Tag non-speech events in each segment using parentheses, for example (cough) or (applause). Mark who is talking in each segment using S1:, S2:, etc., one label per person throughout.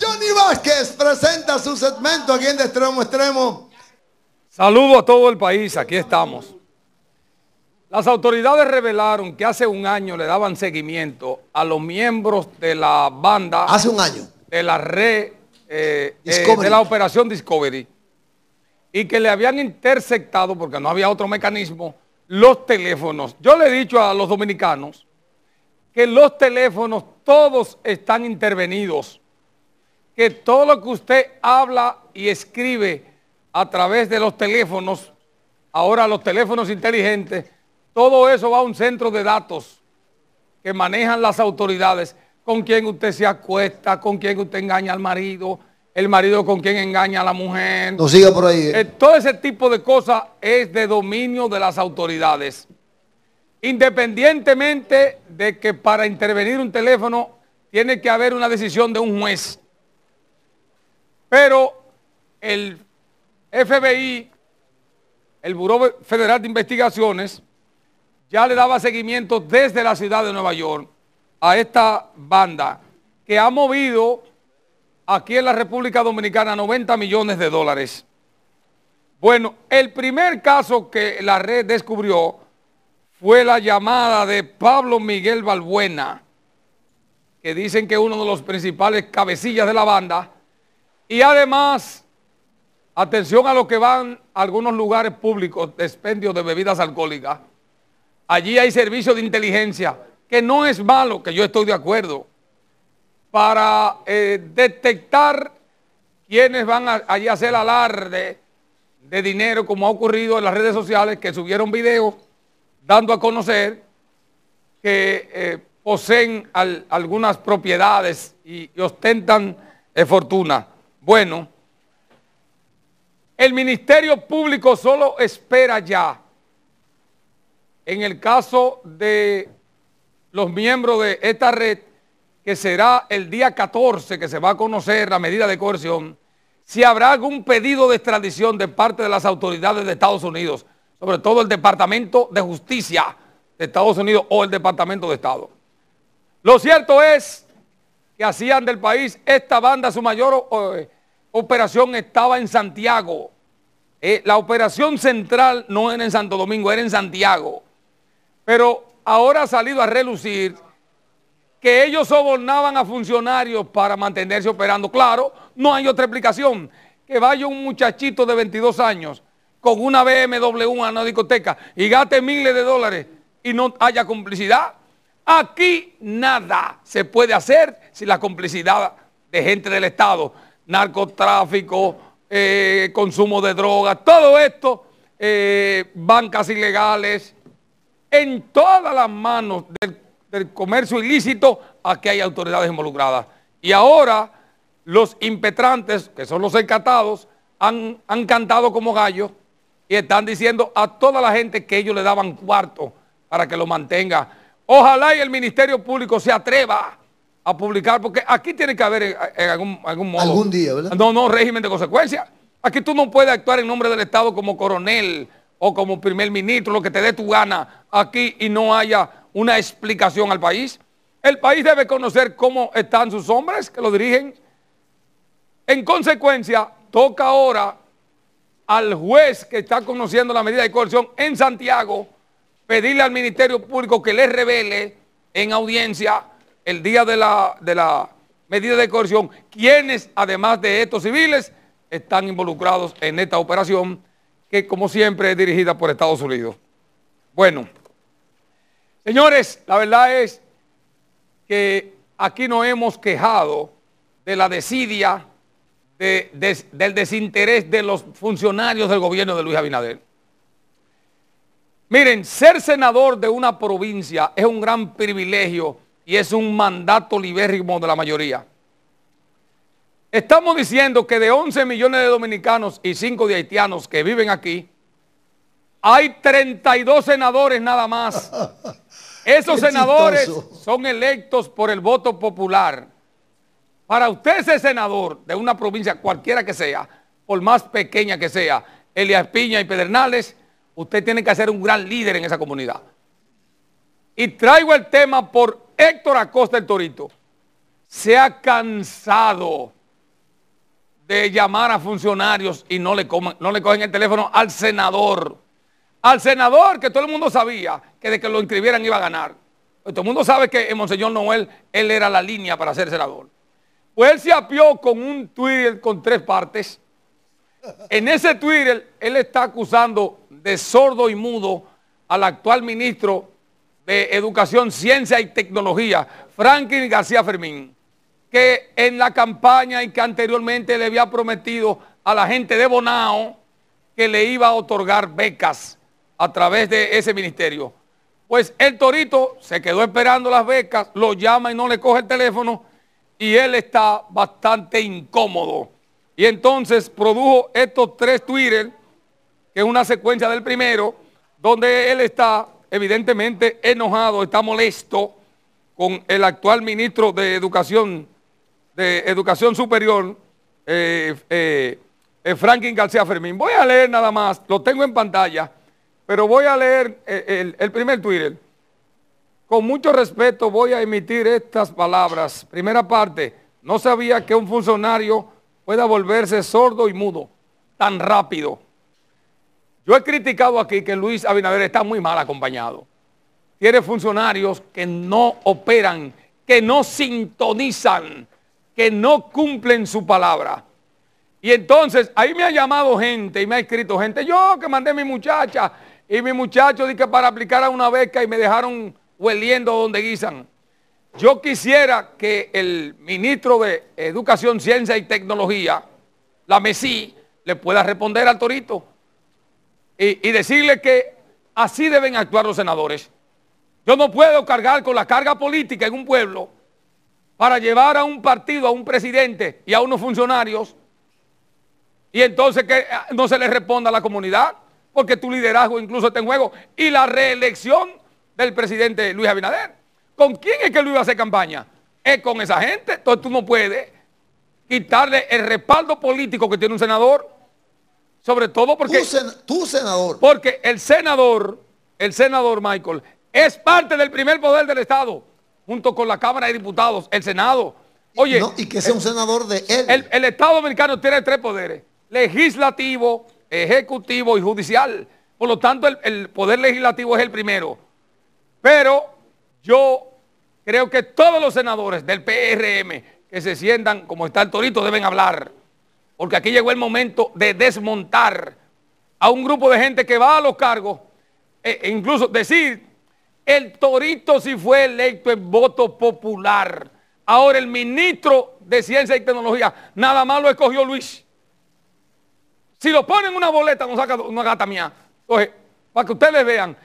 S1: Johnny Vázquez presenta su segmento aquí en De Extremo Extremo.
S2: Saludo a todo el país, aquí estamos. Las autoridades revelaron que hace un año le daban seguimiento a los miembros de la banda. Hace un año. De la red, eh, eh, de la operación Discovery. Y que le habían interceptado, porque no había otro mecanismo, los teléfonos. Yo le he dicho a los dominicanos que los teléfonos todos están intervenidos que todo lo que usted habla y escribe a través de los teléfonos, ahora los teléfonos inteligentes, todo eso va a un centro de datos que manejan las autoridades, con quien usted se acuesta, con quien usted engaña al marido, el marido con quien engaña a la mujer. Eh. Eh, todo ese tipo de cosas es de dominio de las autoridades. Independientemente de que para intervenir un teléfono tiene que haber una decisión de un juez. Pero el FBI, el Buró Federal de Investigaciones, ya le daba seguimiento desde la ciudad de Nueva York a esta banda que ha movido aquí en la República Dominicana 90 millones de dólares. Bueno, el primer caso que la red descubrió fue la llamada de Pablo Miguel Balbuena, que dicen que uno de los principales cabecillas de la banda y además, atención a lo que van algunos lugares públicos, de expendio de bebidas alcohólicas. Allí hay servicios de inteligencia, que no es malo, que yo estoy de acuerdo, para eh, detectar quienes van allí a hacer alarde de dinero, como ha ocurrido en las redes sociales, que subieron videos dando a conocer que eh, poseen algunas propiedades y, ostentan eh, fortuna. Bueno, el Ministerio Público solo espera ya, en el caso de los miembros de esta red, que será el día 14 que se va a conocer la medida de coerción, si habrá algún pedido de extradición de parte de las autoridades de Estados Unidos, sobre todo el Departamento de Justicia de Estados Unidos o el Departamento de Estado. Lo cierto es que hacían del país, esta banda, su mayor eh, operación estaba en Santiago. Eh, la operación central no era en Santo Domingo, era en Santiago. Pero ahora ha salido a relucir que ellos sobornaban a funcionarios para mantenerse operando. Claro, no hay otra explicación. Que vaya un muchachito de 22 años con una BMW a una discoteca y gaste miles de dólares y no haya complicidad. Aquí nada se puede hacer sin la complicidad de gente del Estado. Narcotráfico, eh, consumo de drogas, todo esto, eh, bancas ilegales, en todas las manos del, comercio ilícito, aquí hay autoridades involucradas. Y ahora los impetrantes, que son los encatados, han, han cantado como gallos y están diciendo a toda la gente que ellos le daban cuarto para que lo mantenga Ojalá y el Ministerio Público se atreva a publicar, porque aquí tiene que haber en, algún, algún modo. Algún día, ¿verdad? No, no, régimen de consecuencia. Aquí tú no puedes actuar en nombre del Estado como coronel o como primer ministro, lo que te dé tu gana aquí y no haya una explicación al país. El país debe conocer cómo están sus hombres que lo dirigen. En consecuencia, toca ahora al juez que está conociendo la medida de coerción en Santiago pedirle al Ministerio Público que les revele en audiencia el día de la, medida de coerción quienes, además de estos civiles, están involucrados en esta operación que, como siempre, es dirigida por Estados Unidos. Bueno, señores, la verdad es que aquí nos hemos quejado de la desidia, del desinterés de los funcionarios del gobierno de Luis Abinader. Miren, ser senador de una provincia es un gran privilegio y es un mandato libérrimo de la mayoría. Estamos diciendo que de 11 millones de dominicanos y 5 de haitianos que viven aquí, hay 32 senadores nada más. (laughs) Esos senadores son electos por el voto popular. Para usted ser senador de una provincia, cualquiera que sea, por más pequeña que sea, Elias Piña y Pedernales Usted tiene que ser un gran líder en esa comunidad. Y traigo el tema por Héctor Acosta el Torito. Se ha cansado de llamar a funcionarios y no le, no le cogen el teléfono al senador. Al senador que todo el mundo sabía que de que lo inscribieran iba a ganar. Pues todo el mundo sabe que el Monseñor Noel él era la línea para ser senador. Pues él se apió con un Twitter con tres partes. En ese Twitter él está acusando de sordo y mudo al actual ministro de Educación, Ciencia y Tecnología, Franklin García Fermín, que en la campaña y que anteriormente le había prometido a la gente de Bonao que le iba a otorgar becas a través de ese ministerio. Pues el Torito se quedó esperando las becas, lo llama y no le coge el teléfono y él está bastante incómodo. Y entonces produjo estos tres Twitter que es una secuencia del primero, donde él está evidentemente enojado, está molesto con el actual ministro de Educación, de Educación Superior, eh, eh, eh, Franklin García Fermín. Voy a leer nada más, lo tengo en pantalla, pero voy a leer el, el primer Twitter. Con mucho respeto voy a emitir estas palabras. Primera parte, no sabía que un funcionario pueda volverse sordo y mudo tan rápido. Yo he criticado aquí que Luis Abinader está muy mal acompañado. Tiene funcionarios que no operan, que no sintonizan, que no cumplen su palabra. Y entonces ahí me ha llamado gente y me ha escrito gente, yo que mandé mi muchacha y mi muchacho dije para aplicar a una beca y me dejaron hueliendo donde guisan. Yo quisiera que el ministro de Educación, Ciencia y Tecnología, la MESI, le pueda responder al Torito y, decirle que así deben actuar los senadores. Yo no puedo cargar con la carga política en un pueblo para llevar a un partido, a un presidente y a unos funcionarios y entonces que eh, no se le responda a la comunidad porque tu liderazgo incluso está en juego y la reelección del presidente Luis Abinader. ¿Con quién es que Luis va a hacer campaña? Es con esa gente, entonces tú no puedes quitarle el respaldo político que tiene un senador sobre todo porque... tu senador. Porque el senador, el senador Michael, es parte del primer poder del Estado, junto con la Cámara de Diputados, el Senado. Oye... y que sea el, un senador de El, Estado americano tiene tres poderes, legislativo, ejecutivo y judicial. Por lo tanto, el, el poder legislativo es el primero. Pero yo creo que todos los senadores del PRM que se sientan como está el torito deben hablar porque aquí llegó el momento de desmontar a un grupo de gente que va a los cargos, e, e incluso decir, el torito si fue electo en voto popular. Ahora el ministro de Ciencia y Tecnología, nada más lo escogió Luis. Si lo ponen una boleta, no saca una gata mía. para que ustedes vean,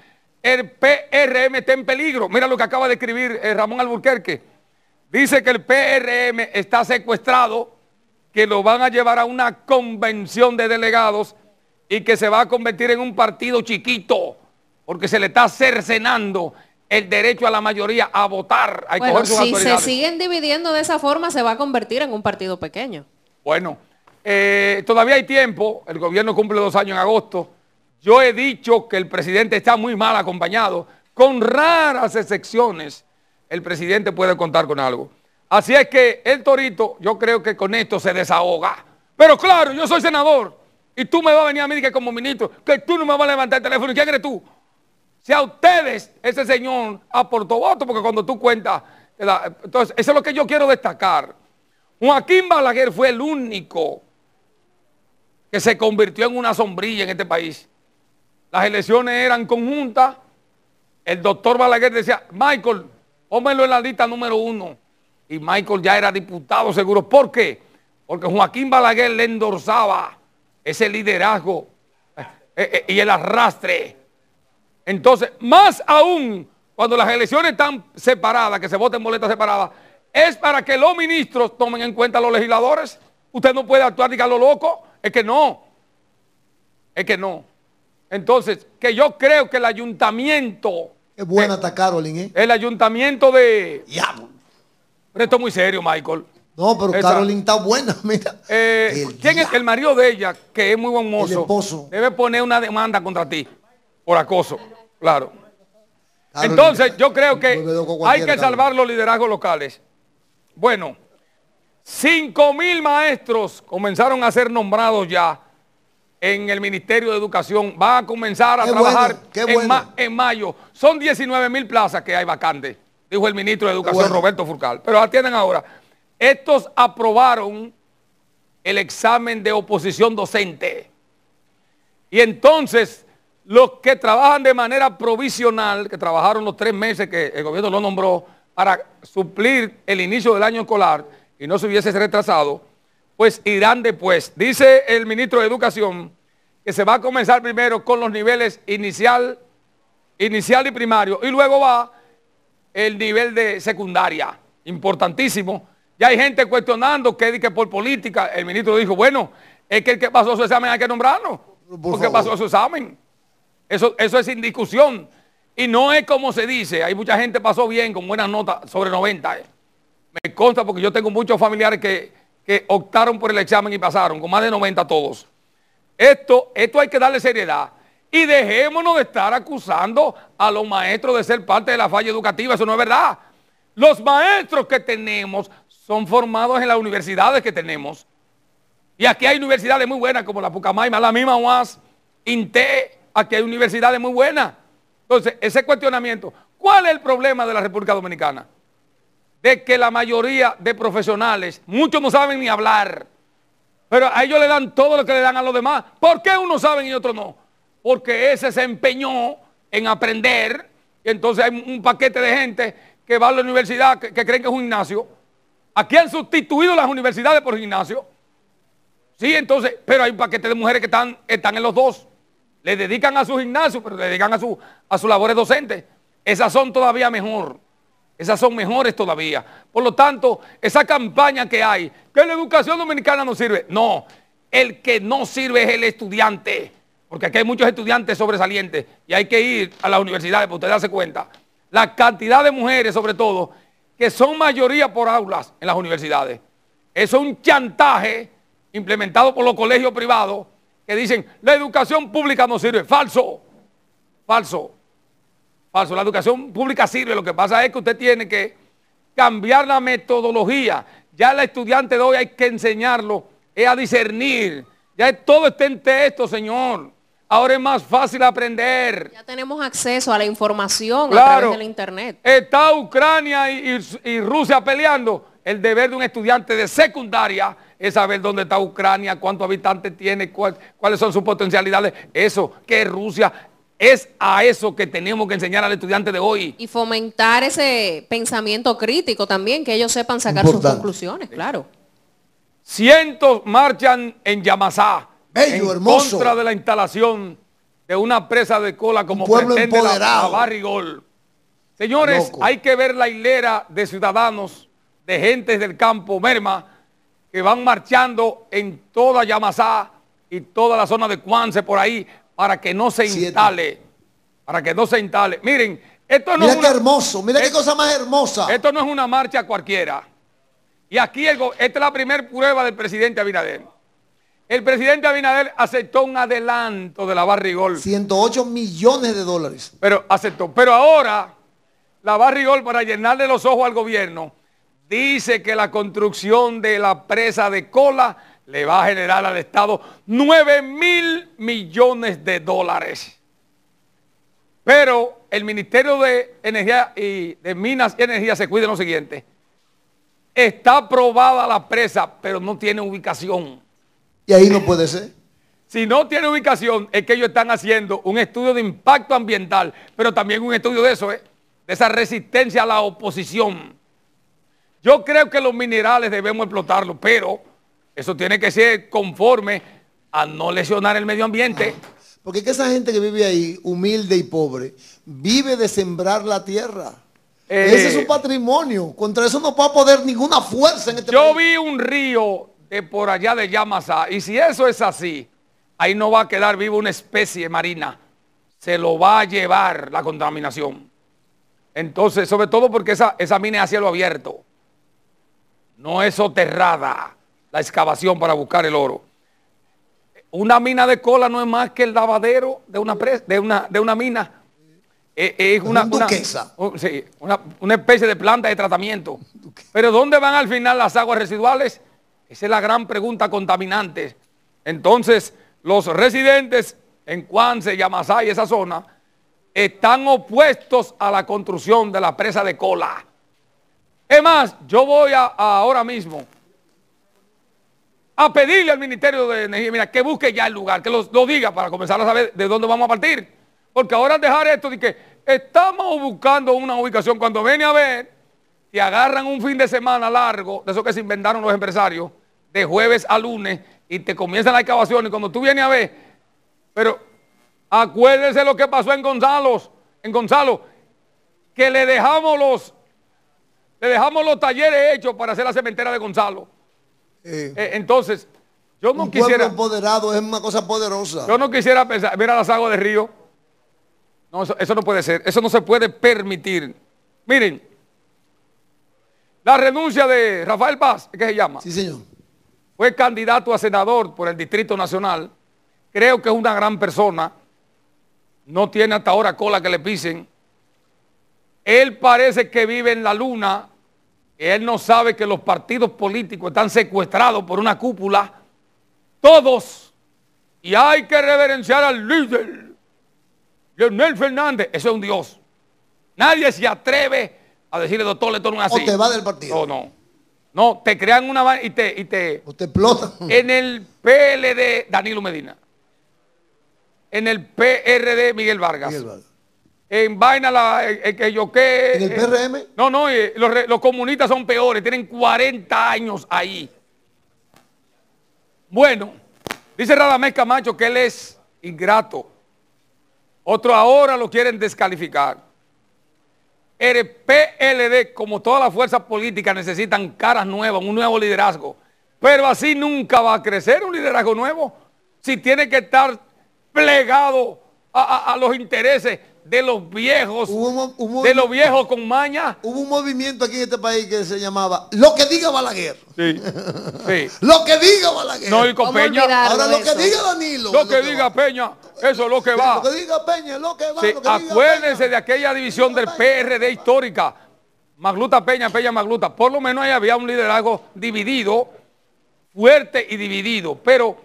S2: el PRM está en peligro. Mira lo que acaba de escribir eh, Ramón Alburquerque. Dice que el PRM está secuestrado que lo van a llevar a una convención de delegados y que se va a convertir en un partido chiquito, porque se le está cercenando el derecho a la mayoría a votar. bueno, si se
S3: siguen dividiendo de esa forma, se va a convertir en un partido pequeño.
S2: Bueno, eh, todavía hay tiempo, el gobierno cumple dos años en agosto. Yo he dicho que el presidente está muy mal acompañado, con raras excepciones, el presidente puede contar con algo. Así es que el torito, yo creo que con esto se desahoga. Pero claro, yo soy senador. Y tú me vas a venir a mí que como ministro, que tú no me vas a levantar el teléfono. ¿Y quién eres tú? Si a ustedes ese señor aportó voto, porque cuando tú cuentas... entonces, eso es lo que yo quiero destacar. Joaquín Balaguer fue el único que se convirtió en una sombrilla en este país. Las elecciones eran conjuntas. El doctor Balaguer decía, Michael, pónmelo en la lista número uno y Michael ya era diputado seguro. ¿Por qué? Porque Joaquín Balaguer le endorsaba ese liderazgo eh, eh, y el arrastre. Entonces, más aún cuando las elecciones están separadas, que se voten boletas separadas, es para que los ministros tomen en cuenta a los legisladores. Usted no puede actuar y a lo loco. Es que no. Es que no. Entonces, que yo creo que el ayuntamiento... Es buena atacar, Carolyn, ¿eh? El ayuntamiento de... Pero esto es muy serio, Michael. No, pero Carolina está buena, (laughs) mira. Eh, el ¿Quién el marido de ella, que es muy buen mozo? Debe poner una demanda contra ti por acoso, claro. Entonces, yo creo que hay que salvar los liderazgos locales. Bueno, 5 mil maestros comenzaron a ser nombrados ya en el Ministerio de Educación. Va a comenzar a trabajar en, en mayo. Son 19 mil plazas que hay vacantes dijo el ministro de Educación Roberto Furcal. Pero atienden ahora. Estos aprobaron el examen de oposición docente. Y entonces, los que trabajan de manera provisional, que trabajaron los tres meses que el gobierno lo nombró para suplir el inicio del año escolar y no se hubiese retrasado, pues irán después. Dice el ministro de Educación que se va a comenzar primero con los niveles inicial, inicial y primario y luego va el nivel de secundaria. Importantísimo. Ya hay gente cuestionando que, que por política, el ministro dijo, bueno, es que el que pasó su examen hay que nombrarlo. porque pasó su examen. Eso, eso es sin discusión. Y no es como se dice, hay mucha gente pasó bien con buenas notas, sobre 90. Eh. Me consta porque yo tengo muchos familiares que, que, optaron por el examen y pasaron, con más de 90 todos. Esto, esto hay que darle seriedad. Y dejémonos de estar acusando a los maestros de ser parte de la falla educativa. Eso no es verdad. Los maestros que tenemos son formados en las universidades que tenemos. Y aquí hay universidades muy buenas como la Pucamaima, la misma UAS, INTE. Aquí hay universidades muy buenas. Entonces, ese cuestionamiento, ¿cuál es el problema de la República Dominicana? De que la mayoría de profesionales, muchos no saben ni hablar, pero a ellos le dan todo lo que le dan a los demás. ¿Por qué unos saben y otros no? porque ese se empeñó en aprender. Y entonces hay un paquete de gente que va a la universidad que, creen que es un gimnasio. Aquí han sustituido las universidades por gimnasio. Sí, entonces, pero hay un paquete de mujeres que están, están en los dos. Le dedican a su gimnasio, pero le dedican a, a sus labores docentes. Esas son todavía mejor. Esas son mejores todavía. Por lo tanto, esa campaña que hay, que la educación dominicana no sirve. No, el que no sirve es el estudiante porque aquí hay muchos estudiantes sobresalientes y hay que ir a las universidades para usted darse cuenta, la cantidad de mujeres sobre todo, que son mayoría por aulas en las universidades. Eso es un chantaje implementado por los colegios privados que dicen, la educación pública no sirve. Falso, falso, falso. La educación pública sirve, lo que pasa es que usted tiene que cambiar la metodología. Ya la estudiante de hoy hay que enseñarlo, a discernir. Ya todo está en texto, señor. Ahora es más fácil aprender. Ya
S3: tenemos acceso a la información a través del internet.
S2: Está Ucrania y, Rusia peleando. El deber de un estudiante de secundaria es saber dónde está Ucrania, cuántos habitantes tiene, cuáles son sus potencialidades. Eso, que Rusia es a eso que tenemos que enseñar al estudiante de hoy.
S3: Y fomentar ese pensamiento crítico también, que ellos sepan sacar sus conclusiones, claro.
S2: Cientos marchan en Yamasá en contra de la instalación de una presa de cola como pretende empoderado. la, Barrigol. Señores, hay que ver la hilera de ciudadanos, de gentes del campo Merma, que van marchando en toda Yamasá y toda la zona de Cuance por ahí para que no se instale. Para que no se instale. Miren, esto no es una, hermoso, cosa más hermosa. Esto no es una marcha cualquiera. Y aquí esta es la primera prueba del presidente Abinader. El presidente Abinader aceptó un adelanto de la barrigol. 108 millones de dólares. Pero aceptó. Pero ahora, la barrigol, para llenarle los ojos al gobierno, dice que la construcción de la presa de cola le va a generar al Estado 9 mil millones de dólares. Pero el Ministerio de Energía y de Minas y Energía se cuida lo siguiente. Está aprobada la presa, pero no tiene ubicación.
S1: Y ahí no puede ser.
S2: Si no tiene ubicación, es que ellos están haciendo un estudio de impacto ambiental, pero también un estudio de eso, ¿eh? de esa resistencia a la oposición. Yo creo que los minerales debemos explotarlos, pero eso tiene que ser conforme a no lesionar el medio ambiente.
S1: porque es que esa gente que vive ahí, humilde y pobre, vive de sembrar la tierra. Ese es su eh, patrimonio. Contra eso no va a poder ninguna fuerza en este
S2: Yo vi un río eh, por allá de Yamasa Y si eso es así, ahí no va a quedar viva una especie marina. Se lo va a llevar la contaminación. Entonces, sobre todo porque esa, esa mina es a cielo abierto. No es soterrada la excavación para buscar el oro. Una mina de cola no es más que el lavadero de una, de una, de una mina. Eh, eh, es una, una, oh, una, una especie de planta de tratamiento. Pero ¿dónde van al final las aguas residuales? Esa es la gran pregunta contaminante. Entonces, los residentes en Cuance, Yamasay, y esa zona están opuestos a la construcción de la presa de cola. Es más, yo voy a, ahora mismo a pedirle al Ministerio de Energía, mira, que busque ya el lugar, que lo, diga para comenzar a saber de dónde vamos a partir. Porque ahora dejar esto de que estamos buscando una ubicación, cuando viene a ver, y agarran un fin de semana largo, de eso que se inventaron los empresarios, de jueves a lunes, y te comienzan las excavaciones. Cuando tú vienes a ver, pero acuérdense lo que pasó en Gonzalo, en Gonzalo, que le dejamos los, le dejamos los talleres hechos para hacer la cementera de Gonzalo. Eh, entonces, yo no un quisiera.
S1: empoderado es una cosa poderosa.
S2: Yo no quisiera pensar, mira las aguas de río. No, eso no puede ser, eso no se puede permitir. Miren, la renuncia de Rafael Paz, ¿qué se llama? Sí, señor. Fue candidato a senador por el Distrito Nacional. Creo que es una gran persona. No tiene hasta ahora cola que le pisen. Él parece que vive en la luna. Él no sabe que los partidos políticos están secuestrados por una cúpula. Todos. Y hay que reverenciar al líder. Leonel Fernández. Ese es un dios. Nadie se atreve a decirle, doctor, le toman así. O te va del partido. No, no. No, te crean una y te, y te. te explota. En el PLD, Danilo Medina. En el PRD, Miguel Vargas. Miguel Vargas. En vaina la eh, eh, que yo qué. En el eh, PRM. no, no, los, los comunistas son peores, tienen 40 años ahí. Bueno, dice Radamés Camacho que él es ingrato. Otro ahora lo quieren descalificar. El PLD, como todas las fuerzas políticas, necesitan caras nuevas, un nuevo liderazgo. Pero así nunca va a crecer un liderazgo nuevo. Si tiene que estar plegado a, a los intereses de los viejos, de los viejos con maña. Hubo
S1: un movimiento aquí en este país que se llamaba Lo que diga Balaguer.
S3: Sí, (laughs)
S1: lo que diga Balaguer. No, y Ahora lo que diga
S3: Danilo. Lo, que, diga
S2: Peña, eso es lo que va. Lo que
S1: diga Peña, lo que
S2: va. acuérdense de aquella división del PRD histórica. Magluta Peña, Peña Magluta. Por lo menos ahí había un liderazgo dividido, fuerte y dividido. Pero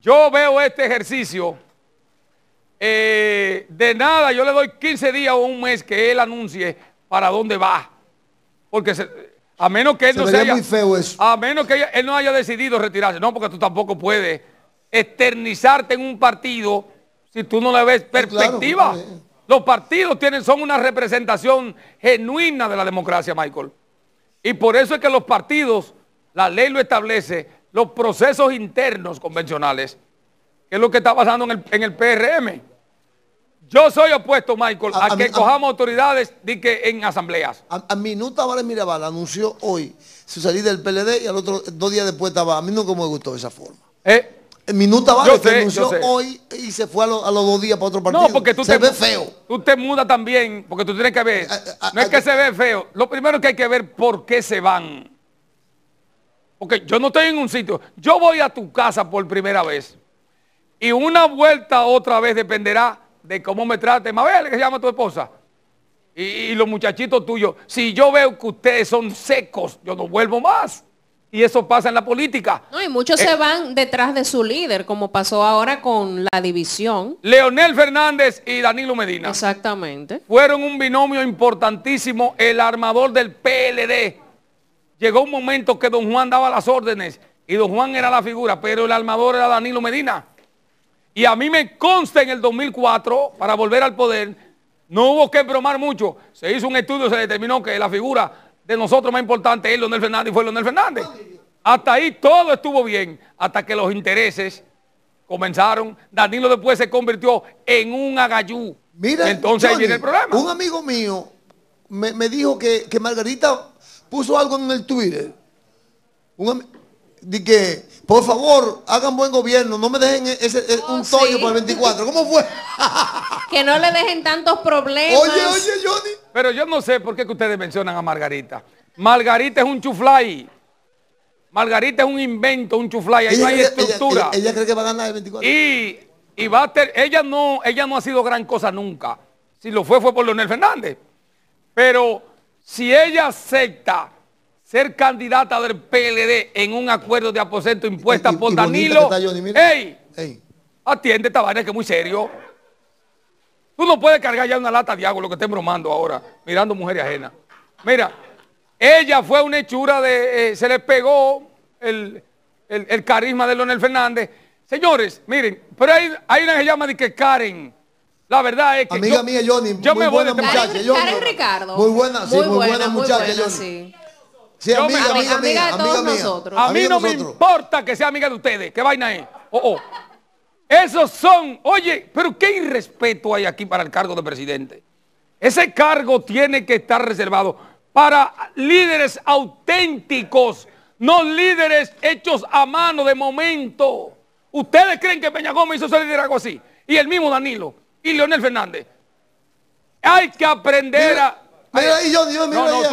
S2: yo veo este ejercicio eh, de nada yo le doy 15 días o un mes que él anuncie para dónde va. Porque a menos que él no haya, A menos que él no haya decidido retirarse. No, porque tú tampoco puedes externizarte en un partido si tú no le ves perspectiva. Eh. Los partidos tienen, son una representación genuina de la democracia, Michael. Y por eso es que los partidos, la ley lo establece, los procesos internos convencionales que es lo que está pasando en el, en PRM. Yo soy opuesto, Michael, a, que cojamos autoridades en asambleas. A,
S1: Minuta Vale Mirabal anunció hoy su salida del PLD y al otro dos días después estaba. A mí no me gustó esa forma. ¿Eh? Minuta Vale anunció hoy y se fue a, los dos días para otro
S2: partido. No, porque tú se te, ve feo. Tú te mudas también, porque tú tienes que ver. Eh, eh, ah, no es ah, que eh. se ve feo. Lo primero es que hay que ver por qué se van. Porque yo no estoy en un sitio. Yo voy a tu casa por primera vez. Y una vuelta otra vez dependerá de cómo me trate. Mabel, que se llama tu esposa. Y, los muchachitos tuyos. Si yo veo que ustedes son secos, yo no vuelvo más. Y eso pasa en la política.
S3: No, y muchos se eh, van detrás de su líder, como pasó ahora con la división.
S2: Leonel Fernández y Danilo Medina. Exactamente. Fueron un binomio importantísimo, el armador del PLD. Llegó un momento que don Juan daba las órdenes y don Juan era la figura, pero el armador era Danilo Medina. Y a mí me consta en el 2004, para volver al poder, no hubo que bromar mucho. Se hizo un estudio, se determinó que la figura de nosotros más importante es Leonel Fernández y fue Leonel Fernández. Hasta ahí todo estuvo bien, hasta que los intereses comenzaron. Danilo después se convirtió en un agayú. Mira, entonces ahí viene el problema.
S1: Un amigo mío me, dijo que, Margarita puso algo en el Twitter. Un, di que, por favor, hagan buen gobierno, no me dejen e-, ese, e-, oh, un tollo por para el 24. ¿Cómo fue?
S2: (laughs)
S3: que no le dejen tantos problemas. Oye, oye, Johnny.
S2: Pero yo no sé por qué que ustedes mencionan a Margarita. Margarita es un chuflay. Margarita es un invento, un chuflay. Ahí no hay estructura.
S1: Ella, cree que va a ganar el 24.
S2: Y, va a ser ella, no, ella no ha sido gran cosa nunca. Si lo fue, fue por Leonel Fernández. Pero si ella acepta ser candidata del PLD en un acuerdo de aposento impuesta por Danilo. ¡Ey! Atiende esta vaina que es muy serio. Tú no puedes cargar ya una lata de agua, lo que estén bromando ahora, mirando mujeres ajenas. Mira, ella fue una hechura de... Eh, se le pegó el, carisma de Leonel Fernández. Señores, miren, pero hay, hay una que se llama de que Karen... La verdad es que. Amiga mía, Johnny. Yo muy me voy este muchacha. Karen, Ricardo. Muy buena, sí, muy, buena, muchacha, amiga, A mí no me importa que sea amiga de ustedes. ¿Qué vaina es? Oh, oh. Esos son, oye, pero qué irrespeto hay aquí para el cargo de presidente. Ese cargo tiene que estar reservado para líderes auténticos, no líderes hechos a mano de momento. Ustedes creen que Peña Gómez hizo ese liderazgo así, y el mismo Danilo, y Leonel Fernández. Hay que aprender a... Mira yo, yo mira a mi,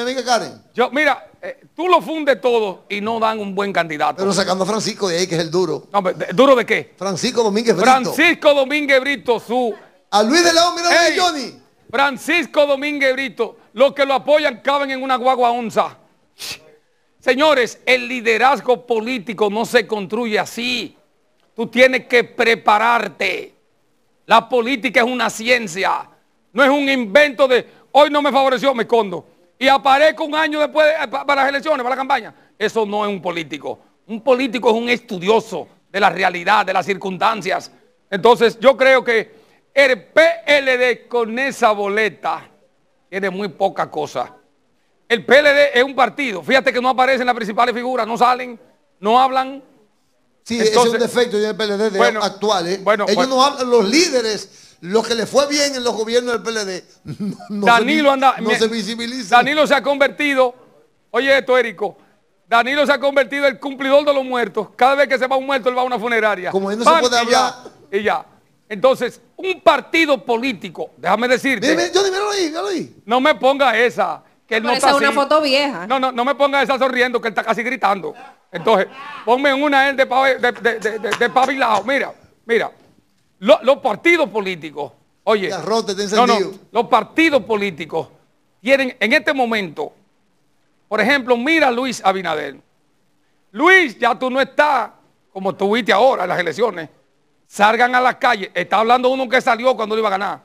S2: amiga Karen. mira, eh, tú lo fundes todo y no dan un buen candidato. Pero sacando a Francisco de ahí, que es el duro. ¿Duro de qué? Francisco Domínguez Brito. Francisco Domínguez Brito, su... A Luis de León, mira Johnny. Francisco Domínguez Brito, los que lo apoyan caben en una guagua onza. Señores, el liderazgo político no se construye así. Tú tienes que prepararte. La política es una ciencia no es un invento de hoy no me favoreció, me escondo. Y aparezco un año después eh, para las elecciones, para la campaña. Eso no es un político. Un político es un estudioso de la realidad, de las circunstancias. Entonces yo creo que el PLD con esa boleta tiene muy poca cosa. El PLD es un partido. Fíjate que no aparecen las principales figuras, no salen, no hablan. Sí, es un defecto del PLD de bueno, actual. Bueno, Ellos no hablan, los líderes lo que le fue bien en los gobiernos del PLD (laughs)
S3: no, Danilo se, anda,
S2: no se visibiliza. Danilo se ha convertido, oye esto, Érico, Danilo se ha convertido en el cumplidor de los muertos. Cada vez que se va un muerto, él va a una funeraria. Como él no se puede hablar. Y ya, Entonces, un partido político, déjame decirte. yo dime, lo oí, lo No me ponga esa. Que no está una foto vieja. No, no, no me ponga esa sonriendo que él está casi gritando. Entonces, ponme una él de, de, de pabilado. Mira, mira los partidos políticos, oye, los partidos políticos tienen en este momento, por ejemplo, mira Luis Abinader. Luis, ya tú no estás como tuviste ahora en las elecciones. Salgan a las calles. Está hablando uno que salió cuando iba a ganar.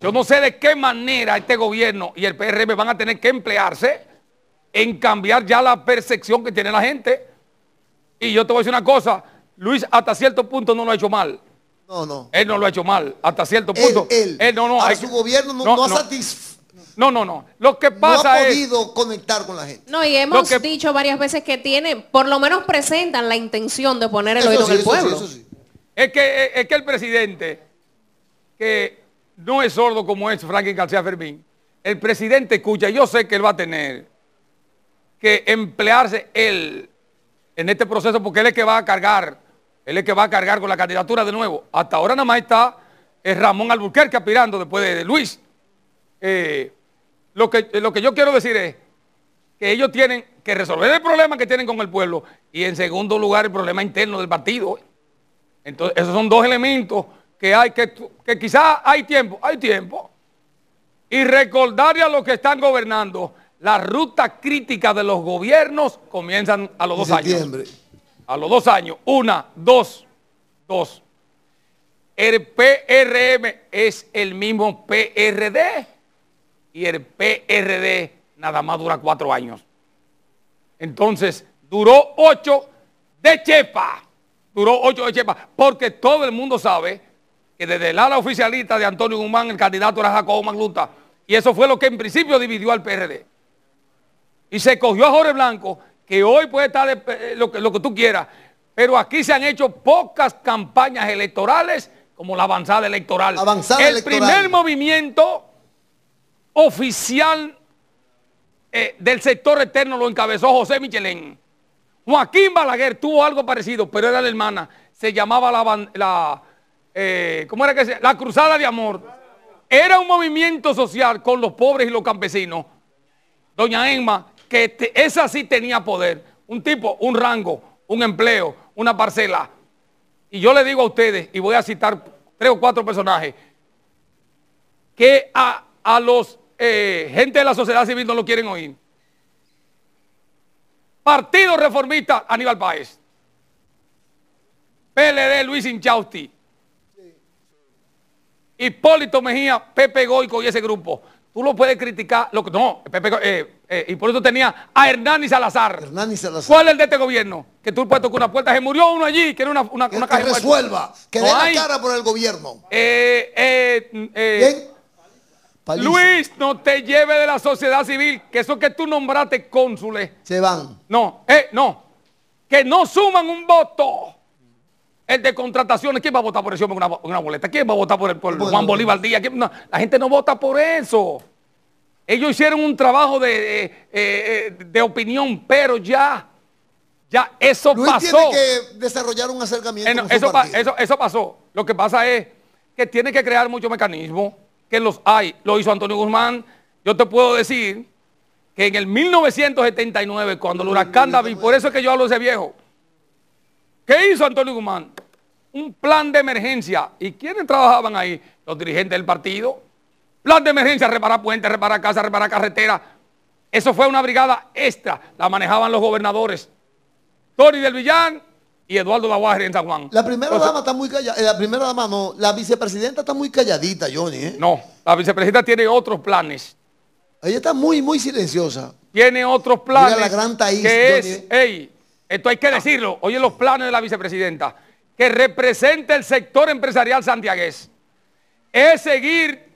S2: Yo no sé de qué manera este gobierno y el PRM van a tener que emplearse en cambiar ya la percepción que tiene la gente. Y yo te voy a decir una cosa, Luis hasta cierto punto no lo ha hecho mal. No, no. Él no lo ha hecho mal, hasta cierto punto. Él, él, él no, no. A su gobierno no, no, no ha satisfecho. No, no, no. Lo que pasa es... no ha podido conectar con la gente.
S3: No, y hemos dicho varias veces que tiene, por lo menos presentan la intención de poner el oído en el pueblo. sí,
S2: sí. Es, que, que el presidente, que no es sordo como es Franklin García Fermín, el presidente escucha, yo sé que él va a tener que emplearse él en este proceso porque él es que va a cargar él es que va a cargar con la candidatura de nuevo. Hasta ahora nada más está eh, Ramón Albuquerque aspirando después de, Luis. Eh, lo, que, eh, lo que yo quiero decir es que ellos tienen que resolver el problema que tienen con el pueblo y en segundo lugar el problema interno del partido. Entonces, esos son dos elementos que hay que, que quizás hay tiempo, hay tiempo. Y recordarle a los que están gobernando, la ruta crítica de los gobiernos comienzan a los dos años a los dos años, una, dos, dos. El PRM es el mismo PRD y el PRD nada más dura cuatro años. Entonces, duró ocho de chepa, duró ocho de chepa, porque todo el mundo sabe que desde el ala oficialista de Antonio Guzmán el candidato era Jacobo Magluta y eso fue lo que en principio dividió al PRD. Y se cogió a Jorge Blanco que hoy puede estar eh, eh, lo, que, lo que tú quieras, pero aquí se han hecho pocas campañas electorales como la avanzada electoral. el primer movimiento oficial eh, del sector eterno lo encabezó José Michelén. Joaquín Balaguer tuvo algo parecido, pero era la hermana. Se llamaba la, la era que se? La Cruzada de Amor. Era un movimiento social con los pobres y los campesinos. Doña Emma que esa sí tenía poder. Un tipo, un rango, un empleo, una parcela. Y yo le digo a ustedes, y voy a citar tres o cuatro personajes, que a, los eh, gente de la sociedad civil no lo quieren oír. Partido Reformista Aníbal Páez. PLD Luis Inchausti. Hipólito Mejía, Pepe Goico y ese grupo. Tú lo puedes criticar. no, Pepe, Goico... Eh, eh, y por eso tenía a Hernán y Salazar. Hernán Salazar. ¿Cuál es el de este gobierno? Que tú puesto tocar una puerta. Se murió uno allí, que era una, una, una Que resuelva, que dé la cara por el gobierno. Eh, eh, Luis, no te lleve de la sociedad civil, que eso que tú nombraste cónsules. Se van. No, no. Que no suman un voto. El de contrataciones, ¿quién va a votar por eso con una, una, boleta? ¿Quién va a votar por el por Juan Bolívar Díaz? la gente no vota por eso. Ellos hicieron un trabajo eh, eh, eh, de, opinión, pero ya, ya eso Luis pasó. Tiene que desarrollar un
S1: acercamiento. eso,
S2: eso, eso pasó. Lo que pasa es que tiene que crear muchos mecanismos, que los hay. Lo hizo Antonio Guzmán. Yo te puedo decir que en el 1979, cuando el huracán David, por eso es que yo hablo de ese viejo, ¿qué hizo Antonio Guzmán? Un plan de emergencia. ¿Y quiénes trabajaban ahí? Los dirigentes del partido Plan de emergencia, reparar puentes, reparar casas, reparar carreteras. Eso fue una brigada extra. La manejaban los gobernadores. Tony del Villán y Eduardo Daguajer en San Juan. La primera dama
S1: está muy callada. Eh, la primera dama no. La vicepresidenta está muy calladita, Johnny. ¿eh? No,
S2: la vicepresidenta tiene otros planes.
S1: Ella está muy, muy silenciosa.
S2: Tiene otros planes. la gran que es, ¿eh? ey, esto hay que decirlo. Oye los planes de la vicepresidenta. Que representa el sector empresarial santiagués. Es seguir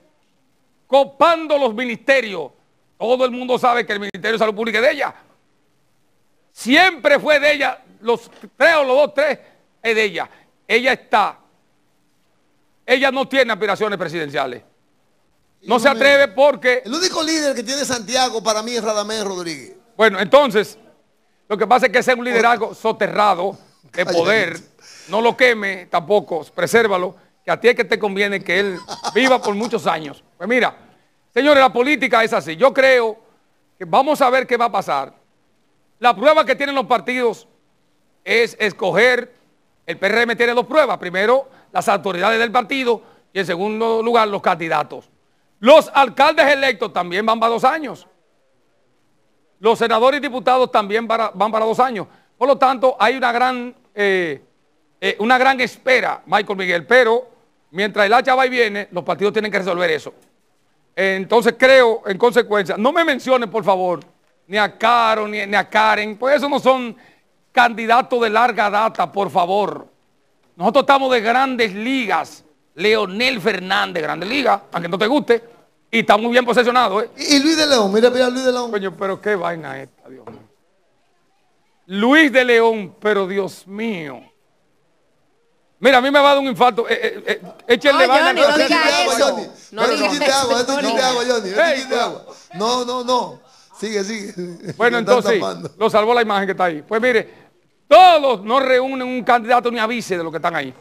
S2: copando los ministerios. Todo el mundo sabe que el Ministerio de Salud Pública es de ella. Siempre fue de ella, los tres o los dos, tres es de ella. Ella está. Ella no tiene aspiraciones presidenciales. No se atreve porque... El único líder que tiene Santiago para mí es Radamés Rodríguez. Bueno, entonces, lo que pasa es que ese es un liderazgo soterrado (laughs) de poder. No lo queme tampoco, presérvalo, que a ti es que te conviene que él viva por muchos años. Pues mira, señores, la política es así. Yo creo que vamos a ver qué va a pasar. La prueba que tienen los partidos es escoger, el PRM tiene dos pruebas. Primero, las autoridades del partido y en segundo lugar, los candidatos. Los alcaldes electos también van para dos años. Los senadores y diputados también van para dos años. Por lo tanto, hay una gran, eh, eh, una gran espera, Michael Miguel, pero mientras el hacha va y viene, los partidos tienen que resolver eso. Entonces creo, en consecuencia, no me mencionen, por favor, ni a Caro, ni, a Karen, pues esos no son candidatos de larga data, por favor. Nosotros estamos de grandes ligas. Leonel Fernández, grandes ligas, aunque no te guste. Y está muy bien posesionado, ¿eh? Y Luis de León, mira, mira Luis de León. pero qué vaina esta, Dios mío. Luis de León, pero Dios mío. Mira, a mí me va a dar un infarto. Eh, eh, eso. No No, no, Sigue,
S1: sigue.
S2: (laughs) Bueno, entonces, lo salvó la imagen que está ahí. Pues mire, todos no reúnen un candidato ni avise de lo que están ahí.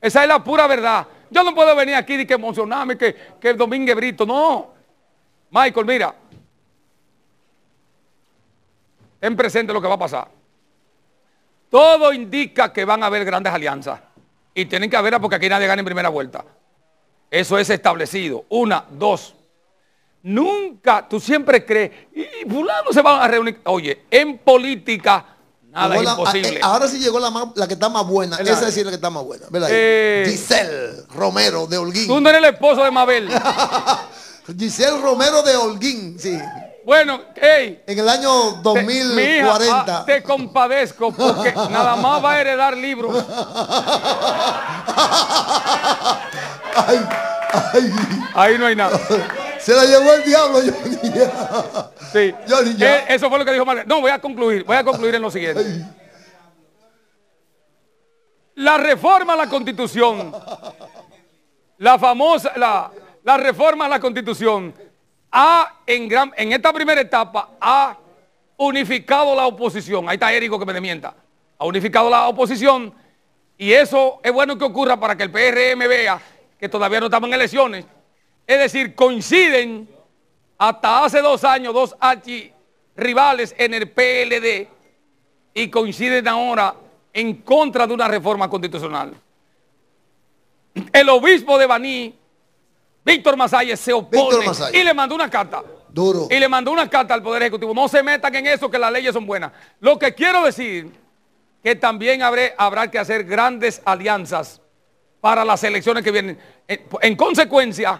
S2: Esa es la pura verdad. Yo no puedo venir aquí y que emocionarme, que, que Domínguez Brito. No. Michael, mira. en presente lo que va a pasar. Todo indica que van a haber grandes alianzas. Y tienen que haberlas porque aquí nadie gana en primera vuelta. Eso es establecido. Una, dos. Nunca, tú siempre crees, y fulano se van a reunir. Oye, en política nada es ah, imposible. Eh, ahora
S1: sí llegó la, que está más buena. Esa es la que está más buena. Eh. Giselle Romero de Holguín. Tú no eres el esposo de Mabel. (laughs) Giselle Romero de Holguín,
S2: sí. Bueno, hey. En el año 2040. Te, te compadezco porque nada más va a heredar libros. (laughs) Ahí no hay nada. Se la llevó el diablo, Sí. Eh, eso fue lo que dijo María. No, voy a concluir. Voy a concluir en lo siguiente. La reforma a la constitución, la famosa, la, reforma a la constitución, ha en, en esta primera etapa ha unificado la oposición. Ahí está Érico que me demienta. Ha unificado la oposición y eso es bueno que ocurra para que el PRM vea que todavía no estaban en elecciones. Es decir, coinciden hasta hace dos años dos rivales en el PLD y coinciden ahora en contra de una reforma constitucional. El obispo de Baní, Víctor Masalles, se opone y le mandó una carta. Duro. Y le mandó una carta al Poder Ejecutivo. No se metan en eso, que las leyes son buenas. Lo que quiero decir, que también habrá que hacer grandes alianzas para las elecciones que vienen. En, consecuencia,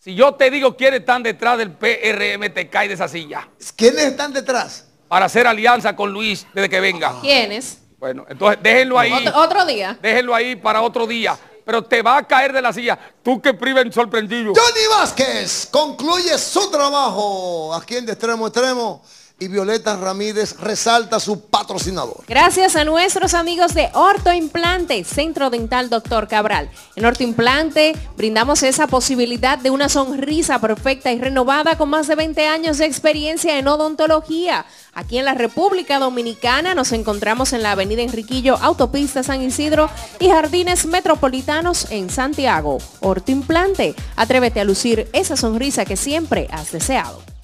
S2: si yo te digo quiénes están detrás del PRM, te cae de esa silla.
S3: ¿Quiénes
S1: están detrás?
S2: Para hacer alianza con Luis desde que venga.
S3: ¿Quiénes?
S2: Bueno, entonces déjenlo ahí.
S3: Otro, día.
S2: Déjenlo ahí para otro día pero te va a caer de la silla. Tú que priven sorprendido. Johnny Vázquez concluye
S1: su trabajo aquí en De Extremo Extremo y Violeta Ramírez resalta su patrocinador.
S3: Gracias a nuestros amigos de Orto Implante, Centro Dental Doctor Cabral. En Orto Implante brindamos esa posibilidad de una sonrisa perfecta y renovada con más de 20 años de experiencia en odontología. Aquí en la República Dominicana nos encontramos en la Avenida Enriquillo, Autopista San Isidro y Jardines Metropolitanos en Santiago. Orto Implante, atrévete a lucir esa sonrisa que siempre has deseado.